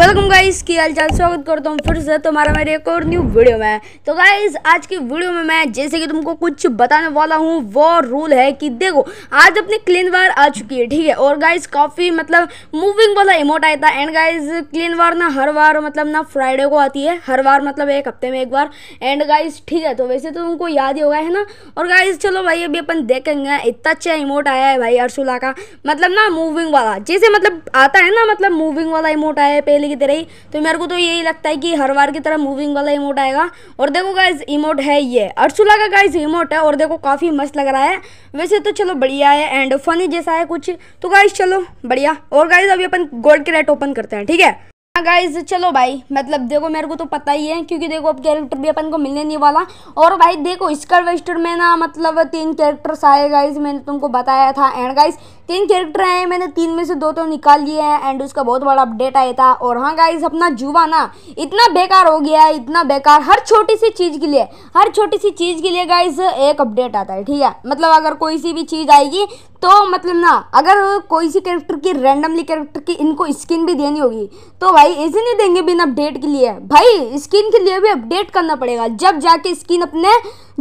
welcome guys की हाल चाल स्वागत करता हूँ फिर से तुम्हारा मेरे एक और न्यू वीडियो में तो गाइस आज की वीडियो में मैं जैसे कि तुमको कुछ बताने वाला हूँ वो रूल है कि देखो आज अपनी क्लीन वार आ चुकी है ठीक है और गाइस काफ़ी मतलब मूविंग वाला इमोट आया था एंड गाइस क्लीन वार ना हर बार मतलब ना फ्राइडे को आती है हर बार मतलब एक हफ्ते में एक बार एंड गाइज ठीक है तो वैसे तो तुमको याद ही होगा है ना और गाइज चलो भाई अभी अपन देखेंगे इतना अच्छा इमोट आया है भाई अरसुला का मतलब ना मूविंग वाला जैसे मतलब आता है ना मतलब मूविंग वाला इमोट आया है पहले की तरह ही तो मेरे को तो यही लगता है कि हर बार की तरह मूविंग वाला इमोट आएगा और देखो गाइज इमोट है ये अर्सुला का गाइज इमोट है और देखो काफ़ी मस्त लग रहा है वैसे तो चलो बढ़िया है एंड फनी जैसा है कुछ तो गाइज चलो बढ़िया और गाइज अभी अपन गोल्ड के रेट ओपन करते हैं ठीक है गाइज हाँ चलो भाई मतलब देखो मेरे को तो पता ही है क्योंकि देखो अब कैरेक्टर भी अपन को मिलने नहीं वाला और भाई देखो स्कर वेस्टर में ना मतलब तीन कैरेक्टर्स आए गाइज मैंने तुमको बताया था एंड गाइज तीन कैरेक्टर आए मैंने तीन में से दो तो निकाल लिए हैं एंड उसका बहुत बड़ा अपडेट आया था और हाँ गाइज अपना जुवा ना इतना बेकार हो गया है इतना बेकार हर छोटी सी चीज़ के लिए हर छोटी सी चीज़ के लिए गाइज एक अपडेट आता है ठीक है मतलब अगर कोई सी भी चीज़ आएगी तो मतलब ना अगर कोई सी कैरेक्टर की रैंडमली कैरेक्टर की इनको स्किन भी देनी होगी तो भाई ऐसे नहीं देंगे बिना अपडेट के लिए भाई स्किन के लिए भी अपडेट करना पड़ेगा जब जाके स्किन अपने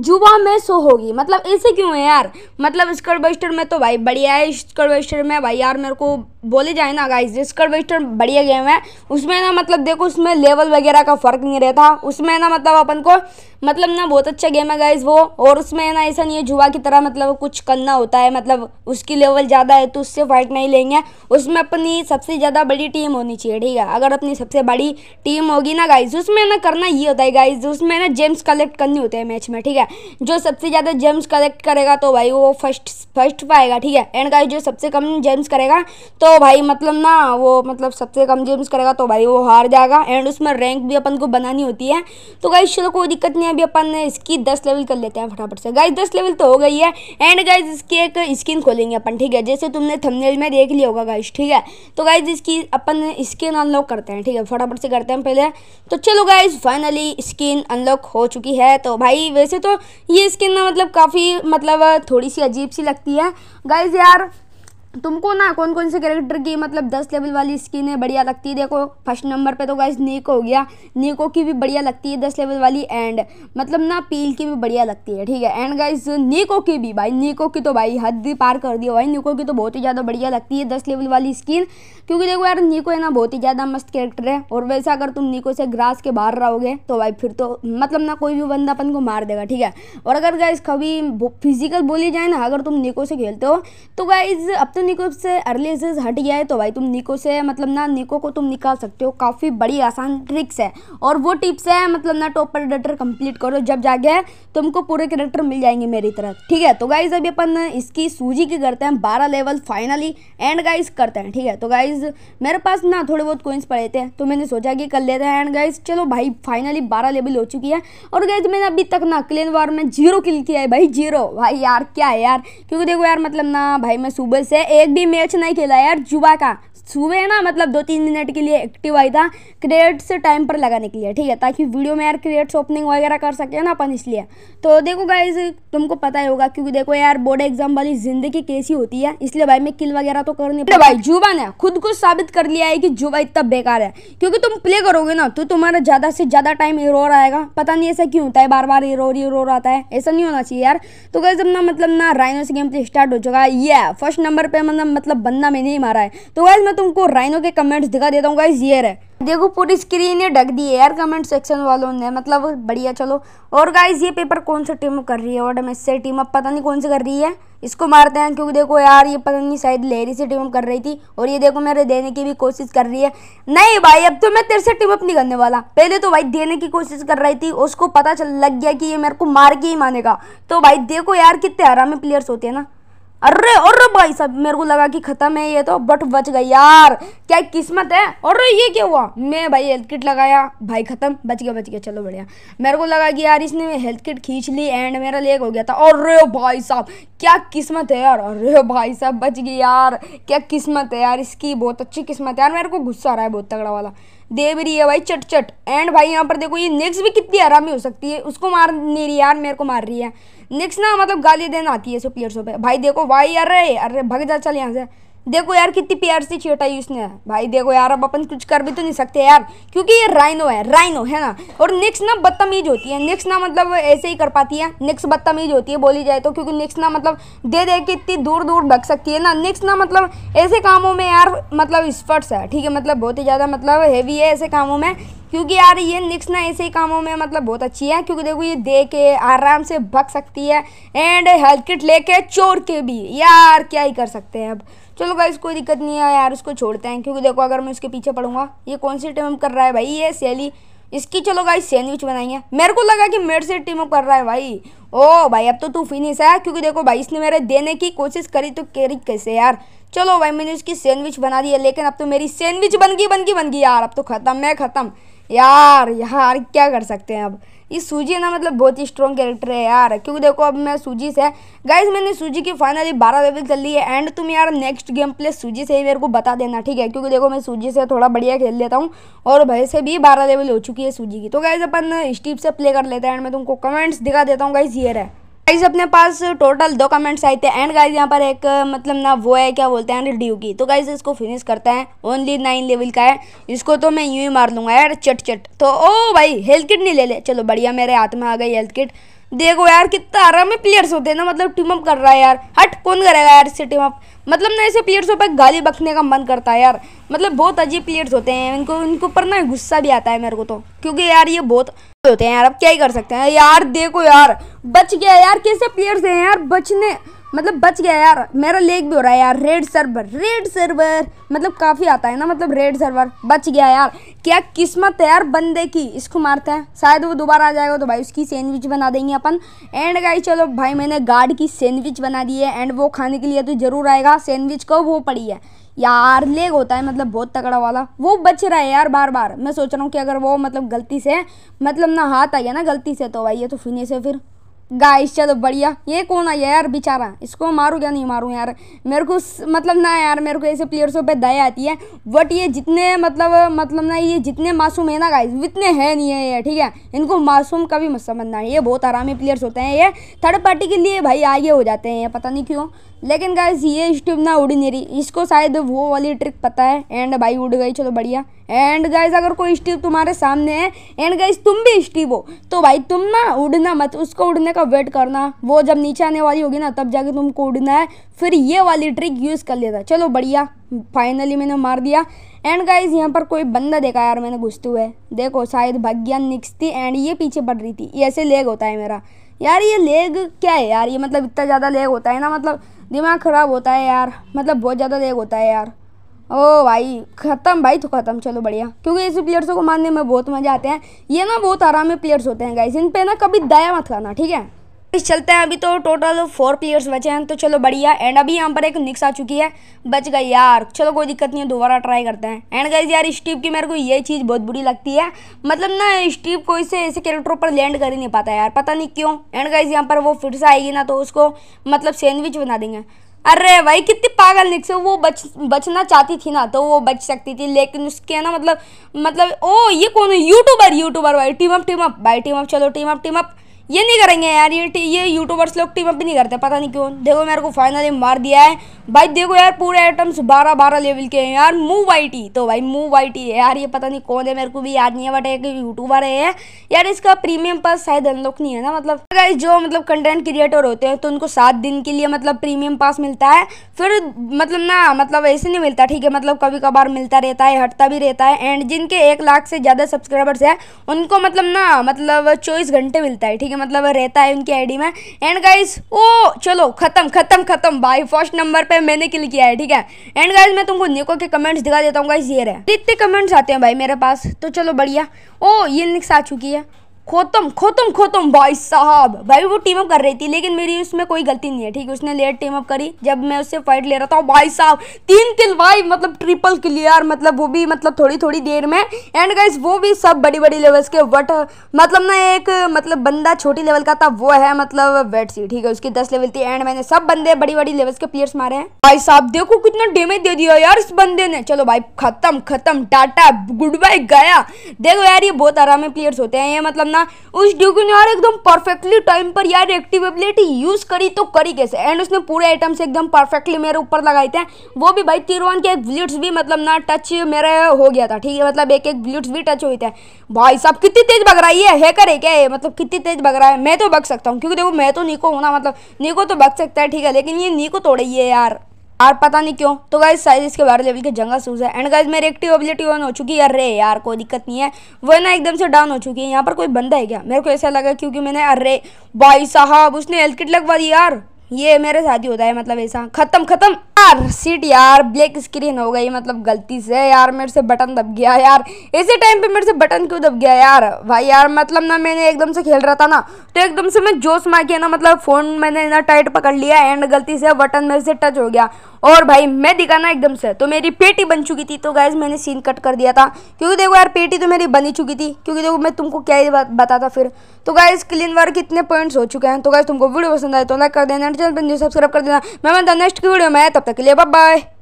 जुबा में सो होगी मतलब ऐसे क्यों है यार मतलब स्कर्बस्टर में तो भाई बढ़िया है स्कर्बस्टर में भाई यार मेरे को बोले जाए ना गाइस स्कर्बस्टर बढ़िया गेम है उसमें ना मतलब देखो उसमें लेवल वगैरह का फ़र्क नहीं रहता उसमें ना मतलब अपन को मतलब ना बहुत अच्छा गेम है गाइज वो और उसमें ना ऐसा नहीं है जुआ की तरह मतलब कुछ करना होता है मतलब उसकी लेवल ज़्यादा है तो उससे फाइट नहीं लेंगे उसमें अपनी सबसे ज़्यादा बड़ी टीम होनी चाहिए ठीक है अगर अपनी सबसे बड़ी टीम होगी ना गाइज उसमें ना करना ये होता है गाइज उसमें ना जेम्स कलेक्ट करनी होते हैं मैच में ठीक है जो सबसे ज़्यादा जेम्स कलेक्ट करेगा तो भाई वो फर्स्ट फर्स्ट पाएगा ठीक है एंड गाइज जो सबसे कम जेम्स करेगा तो भाई मतलब ना वो मतलब सबसे कम जेम्स करेगा तो भाई वो हार जाएगा एंड उसमें रैंक भी अपन को बनानी होती है तो गाइज चलो कोई दिक्कत नहीं हैं अभी अपन इसकी दस लेवल कर लेते हैं फटाफट से गाइज दस लेवल तो हो गई है एंड गाइज इसकी एक स्किन खोलेंगे अपन ठीक है जैसे तुमने थंबनेल में देख लिया होगा गाइज ठीक है तो गाइज इसकी अपन स्किन अनलॉक करते हैं ठीक है फटाफट से करते हैं पहले तो चलो गाइज फाइनली स्किन अनलॉक हो चुकी है तो भाई वैसे तो ये स्किन ना मतलब काफ़ी मतलब थोड़ी सी अजीब सी लगती है गाइज यार तुमको ना कौन कौन से कैरेक्टर की मतलब दस लेवल वाली स्किन है बढ़िया लगती है देखो फर्स्ट नंबर पे तो गाइज नीको हो गया नीको की भी बढ़िया लगती है दस लेवल वाली एंड मतलब ना पील की भी बढ़िया लगती है ठीक है एंड गाइज नीको की भी भाई नीको की तो भाई हद भी पार कर दिया भाई नीको की तो बहुत ही ज़्यादा बढ़िया लगती है दस लेवल वाली स्किन क्योंकि देखो यार नीको है ना बहुत ही ज़्यादा मस्त कैरेक्टर है और वैसे अगर तुम नीको से ग्रास के बाहर रहोगे तो भाई फिर तो मतलब ना कोई भी बंदा अपन को मार देगा ठीक है और अगर गाइज कभी फिजिकल बोली जाए ना अगर तुम नीको से खेलते हो तो गाइज अब तो निको से अर्ली हट गया है तो भाई तुम निको से मतलब ना निको को तुम निकाल सकते हो काफ़ी बड़ी आसान ट्रिक्स है और वो टिप्स है मतलब ना टॉप प्रेडेटर कंप्लीट करो जब जाके तुमको पूरे करेक्टर मिल जाएंगे मेरी तरह ठीक है तो गाइज अभी अपन इसकी सूजी की करते हैं बारह लेवल फाइनली एंड गाइज करते हैं ठीक है तो गाइज मेरे पास ना थोड़े बहुत कोइंस पड़े थे तो मैंने सोचा कि कर लेते हैं एंड गाइज चलो भाई फाइनली बारह लेवल हो चुकी है और गाइज मैंने अभी तक ना क्लेन वार में जीरो किल किया है भाई जीरो भाई यार क्या है यार क्योंकि देखो यार मतलब ना भाई मैं सुबह से एक भी मैच नहीं खेला यार जुबा का सुबह ना मतलब दो तीन मिनट के लिए एक्टिव आई था से टाइम पर लगाने के लिए ठीक है ताकि वीडियो में यार क्रिएट्स ओपनिंग वगैरह कर सके ना अपन इसलिए तो देखो गाइज तुमको पता ही होगा क्योंकि देखो यार बोर्ड एग्जाम वाली जिंदगी कैसी होती है इसलिए भाई मैं किल वगैरह तो कर नहीं भाई जुबा ने खुद को साबित कर लिया है कि जुबा इतना बेकार है क्योंकि तुम प्ले करोगे ना तो तुम्हारा ज़्यादा से ज़्यादा टाइम एरोर आएगा पता नहीं ऐसा क्यों होता है बार बार एरोर एरोर आता है ऐसा नहीं होना चाहिए यार तो गाइज अपना मतलब ना राइनो से गेम प्ले स्टार्ट हो चुका है ये फर्स्ट नंबर पर पे मतलब मतलब बंदा मैंने ही मारा है तो गाइज मैं तुमको राइनो के कमेंट्स दिखा देता हूँ गाइज ये है देखो पूरी स्क्रीन ही ढक दी है यार कमेंट सेक्शन वालों ने मतलब बढ़िया चलो और गाइज ये पेपर कौन सा टीम कर रही है और एम से टीम अप पता नहीं कौन सी कर रही है इसको मारते हैं क्योंकि देखो यार ये पता नहीं शायद लहरी से टीम अप कर रही थी और ये देखो मेरे देने की भी कोशिश कर रही है नहीं भाई अब तो मैं तेरे से टीम अप नहीं करने वाला पहले तो भाई देने की कोशिश कर रही थी उसको पता चल लग गया कि ये मेरे को मार के ही मानेगा तो भाई देखो यार कितने हरामी प्लेयर्स होते हैं ना अरे अरे भाई साहब मेरे को लगा कि खत्म है ये तो बट बच गई यार क्या किस्मत है अरे ये क्या हुआ मैं भाई हेल्थ किट लगाया भाई खत्म बच गया बच गया चलो बढ़िया मेरे को लगा कि यार इसने हेल्थ किट खींच ली एंड मेरा लेक हो गया था अरे भाई साहब क्या किस्मत है यार अरे भाई साहब बच गई यार क्या किस्मत है यार इसकी बहुत अच्छी किस्मत है यार मेरे को गुस्सा आ रहा है बहुत तगड़ा वाला दे भी रही है भाई चट चट एंड भाई यहाँ पर देखो ये नेक्स्ट भी कितनी आरामी हो सकती है उसको मार नहीं रही यार मेरे को मार रही है निक्स ना मतलब गाली देना आती है सो प्लेयर्सों पे भाई देखो भाई अरे अरे भग जा चल यहाँ से देखो यार कितनी प्यार से छेटाई उसने भाई देखो यार अब अपन कुछ कर भी तो नहीं सकते यार क्योंकि ये राइनो है राइनो है ना और नेक्स्ट ना बदतमीज होती है नेक्स्ट ना मतलब ऐसे ही कर पाती है नेक्स्ट बदतमीज होती है बोली जाए तो क्योंकि नेक्स्ट ना मतलब दे दे के इतनी दूर दूर भग सकती है ना नेक्स्ट ना मतलब ऐसे कामों में यार मतलब स्पर्ट्स है ठीक है मतलब बहुत ही ज़्यादा मतलब हैवी है ऐसे कामों में क्योंकि यार ये निक्स ना ऐसे ही कामों में मतलब बहुत अच्छी है क्योंकि देखो ये दे के आराम से भग सकती है एंड हेल्थ किट लेके चोर के भी यार क्या ही कर सकते हैं अब चलो गाइस कोई दिक्कत नहीं है यार उसको छोड़ते हैं क्योंकि देखो अगर मैं उसके पीछे पड़ूंगा ये कौन सी टीम कर रहा है भाई ये सैली इसकी चलो गाइस सैंडविच बनाएंगे मेरे को लगा कि मेरे से टीम अप कर रहा है भाई ओ भाई अब तो तू फिनिश है क्योंकि देखो भाई इसने मेरे देने की कोशिश करी तो कैरी कैसे यार चलो भाई मैंने उसकी सैंडविच बना दी है लेकिन अब तो मेरी सैंडविच बन गई बन गई बन गई यार अब तो ख़त्म मैं ख़त्म यार यार क्या कर सकते हैं अब इस सूजी ना मतलब बहुत ही स्ट्रॉन्ग कैरेक्टर है यार क्योंकि देखो अब मैं सूजी से गाइज मैंने सूजी की फाइनली बारह लेवल कर ली है एंड तुम यार नेक्स्ट गेम प्ले सूजी से ही मेरे को बता देना ठीक है क्योंकि देखो मैं सूजी से थोड़ा बढ़िया खेल लेता हूँ और भाई से भी बारह लेवल हो चुकी है सूजी की तो गाइज अपन स्टीप से प्ले कर लेते हैं एंड मैं तुमको कमेंट्स दिखा देता हूँ गाइज ये रहा गाइज अपने पास टोटल दो कमेंट्स आए थे एंड गाइज यहाँ पर एक मतलब ना वो है क्या बोलते हैं ड्यू की तो गाइज इसको फिनिश करता है ओनली नाइन लेवल का है इसको तो मैं यूं ही मार लूंगा यार चट चट तो ओ भाई हेल्थ किट नहीं ले ले चलो बढ़िया मेरे हाथ में आ गई हेल्थ किट देखो यार कितना आराम में प्लेयर्स होते हैं ना मतलब टीम अप कर रहा है यार हट कौन करेगा यार इससे टीम अप मतलब ना ऐसे प्लेयर्सों पर गाली बखने का मन करता है यार मतलब बहुत अजीब प्लेयर्स होते हैं इनको इनके ऊपर ना गुस्सा भी आता है मेरे को तो क्योंकि यार ये बहुत होते हैं यार अब क्या ही कर सकते हैं यार देखो यार बच गया यार कैसे प्लेयर्स हैं यार बचने मतलब बच गया यार मेरा लेग भी हो रहा है यार रेड सर्वर रेड सर्वर मतलब काफ़ी आता है ना मतलब रेड सर्वर बच गया यार क्या किस्मत है यार बंदे की इसको मारते हैं शायद वो दोबारा आ जाएगा तो भाई उसकी सैंडविच बना देंगे अपन एंड गाई चलो भाई मैंने गार्ड की सैंडविच बना दी है एंड वो खाने के लिए तो ज़रूर आएगा सैंडविच को वो पड़ी है यार लेग होता है मतलब बहुत तगड़ा वाला वो बच रहा है यार बार बार मैं सोच रहा हूँ कि अगर वो मतलब गलती से मतलब ना हाथ आ गया ना गलती से तो भाई ये तो फिनिश है फिर गाइस चलो बढ़िया ये कौन आया यार बेचारा इसको मारूँ क्या नहीं मारूँ यार मेरे को मतलब ना यार मेरे को ऐसे प्लेयर्सों पे दया आती है बट ये जितने मतलब मतलब ना ये जितने मासूम है ना गाइस इतने है नहीं है ये ठीक है इनको मासूम कभी मत समझना ये बहुत आरामी प्लेयर्स होते हैं ये थर्ड पार्टी के लिए भाई आगे हो जाते हैं पता नहीं क्यों लेकिन गाइस ये स्टिप ना उड़ी नहीं रही इसको शायद वो वाली ट्रिक पता है एंड भाई उड़ गई चलो बढ़िया एंड गाइज अगर कोई स्टिप तुम्हारे सामने है एंड गाइज तुम भी स्टिप हो तो भाई तुम ना उड़ना मत उसको उड़ने का का वेट करना वो जब नीचे आने वाली होगी ना तब जाके तुमको उड़ना है फिर ये वाली ट्रिक यूज़ कर लेता चलो बढ़िया फाइनली मैंने मार दिया एंड गाइज यहाँ पर कोई बंदा देखा यार मैंने घुसते हुए देखो शायद भाग्या निक्स थी एंड ये पीछे पड़ रही थी ऐसे लेग होता है मेरा यार ये लेग क्या है यार ये मतलब इतना ज़्यादा लेग होता है ना मतलब दिमाग ख़राब होता है यार मतलब बहुत ज़्यादा लेग होता है यार ओ भाई ख़त्म भाई तो ख़त्म चलो बढ़िया क्योंकि ऐसे प्लेयर्सों को मानने में बहुत मज़ा आते हैं ये ना बहुत आराम में प्लेयर्स होते हैं गाइस इन पे ना कभी दया मत करना ठीक है इस चलते हैं अभी तो टोटल फोर प्लेयर्स बचे हैं तो चलो बढ़िया एंड अभी यहाँ पर एक निक्स आ चुकी है बच गई यार चलो कोई दिक्कत नहीं है दोबारा ट्राई करते हैं एंड गाइज यार स्टीव की मेरे को ये चीज़ बहुत बुरी लगती है मतलब ना स्टीव को से ऐसे कैरेक्टरों पर लैंड कर ही नहीं पाता यार पता नहीं क्यों एंड गाइज यहाँ पर वो फिर से आएगी ना तो उसको मतलब सैंडविच बना देंगे अरे भाई कितनी पागल निक से वो बच बचना चाहती थी ना तो वो बच सकती थी लेकिन उसके ना मतलब मतलब ओ ये कौन है यूट्यूबर यूट्यूबर भाई टीम अप टीम अप भाई टीम अप चलो टीम अप टीम अप ये नहीं करेंगे यार ये ये यूट्यूबर्स लोग टीम अप भी नहीं करते पता नहीं क्यों देखो मेरे को फाइनली मार दिया है भाई देखो यार पूरे आइटम्स बारह बारह लेवल के हैं यार मूव आई तो भाई मूव आई है यार ये पता नहीं कौन है मेरे को भी याद नहीं है बट एक यूट्यूबर है यार इसका प्रीमियम पास शायद अनलॉक नहीं है ना मतलब तो जो मतलब कंटेंट क्रिएटर होते हैं तो उनको सात दिन के लिए मतलब प्रीमियम पास मिलता है फिर मतलब ना मतलब ऐसे नहीं मिलता ठीक है मतलब कभी कभार मिलता रहता है हटता भी रहता है एंड जिनके एक लाख से ज़्यादा सब्सक्राइबर्स है उनको मतलब ना मतलब चौबीस घंटे मिलता है ठीक है मतलब रहता है उनकी आईडी में एंड गाइस ओ चलो खत्म खत्म खत्म भाई फर्स्ट नंबर पे मैंने किल किया है ठीक है एंड गाइस मैं तुमको निको के कमेंट्स दिखा देता हूँ गाइस ये रहे इतने कमेंट्स आते हैं भाई मेरे पास तो चलो बढ़िया ओ ये निक्स आ चुकी है खोतम खोतम खोतम भाई साहब भाई वो टीम अप कर रही थी लेकिन मेरी उसमें कोई गलती नहीं है ठीक है उसने लेट टीम अप करी जब मैं उससे फाइट ले रहा था भाई साहब तीन किल भाई मतलब ट्रिपल किल यार मतलब वो भी मतलब थोड़ी थोड़ी देर में एंड गाइस वो भी सब बड़ी बड़ी लेवल्स के वट मतलब ना एक मतलब बंदा छोटी लेवल का था वो है मतलब वेट सी ठीक है उसकी दस लेवल थी एंड मैंने सब बंदे बड़ी बड़ी लेवल्स के प्लेयर्स मारे हैं भाई साहब देखो कितना डेमेज दे दिया यार इस बंदे ने चलो भाई खत्म खत्म टाटा गुड बाय गया देखो यार ये बहुत आरामी प्लेयर्स होते हैं ये मतलब ना ना उस ड्यूक ने यार एकदम परफेक्टली टाइम पर यार एक्टिव एबिलिटी यूज़ करी तो करी कैसे एंड उसने पूरे आइटम्स एकदम परफेक्टली मेरे ऊपर लगाए थे वो भी भाई तिरवन के एक ब्लिट्स भी मतलब ना टच मेरे हो गया था ठीक है मतलब एक एक ब्लिट्स भी टच हुई थे भाई साहब कितनी तेज़ भग रहा है ये हैकर है क्या है मतलब कितनी तेज़ भग रहा है मैं तो भग सकता हूँ क्योंकि देखो मैं तो नीको हूँ ना मतलब नीको तो भग सकता है ठीक है लेकिन ये निको तोड़े यार यार पता नहीं क्यों तो गाइज साइज इसके बारह लेवल के जंगल सूज है एंड गाइज मेरी एक्टिव एबिलिटी ऑन हो चुकी है अरे यार कोई दिक्कत नहीं है वो ना एकदम से डाउन हो चुकी है यहाँ पर कोई बंदा है क्या मेरे को ऐसा लगा क्योंकि मैंने अरे भाई साहब उसने हेल्थ किट लगवा दी यार ये मेरे साथ ही होता है मतलब ऐसा खत्म खत्म यार सीट यार ब्लैक स्क्रीन हो गई मतलब गलती से यार मेरे से बटन दब गया यार ऐसे टाइम पे मेरे से बटन क्यों दब गया यार भाई यार मतलब ना मैंने एकदम से खेल रहा था ना तो एकदम से मैं जोश मार के ना मतलब फ़ोन मैंने ना टाइट पकड़ लिया एंड गलती से बटन मेरे से टच हो गया और भाई मैं दिखाना एकदम से तो मेरी पेटी बन चुकी थी तो गाइज मैंने सीन कट कर दिया था क्योंकि देखो यार पेटी तो मेरी बनी चुकी थी क्योंकि देखो मैं तुमको क्या ही बताता फिर तो गाइज क्लीन वर्क इतने पॉइंट्स हो चुके हैं तो गाइज तुमको वीडियो पसंद आए तो लाइक कर देना चैनल पर सब्सक्राइब कर देना मैं नेक्स्ट वीडियो में तब तक के लिए बाय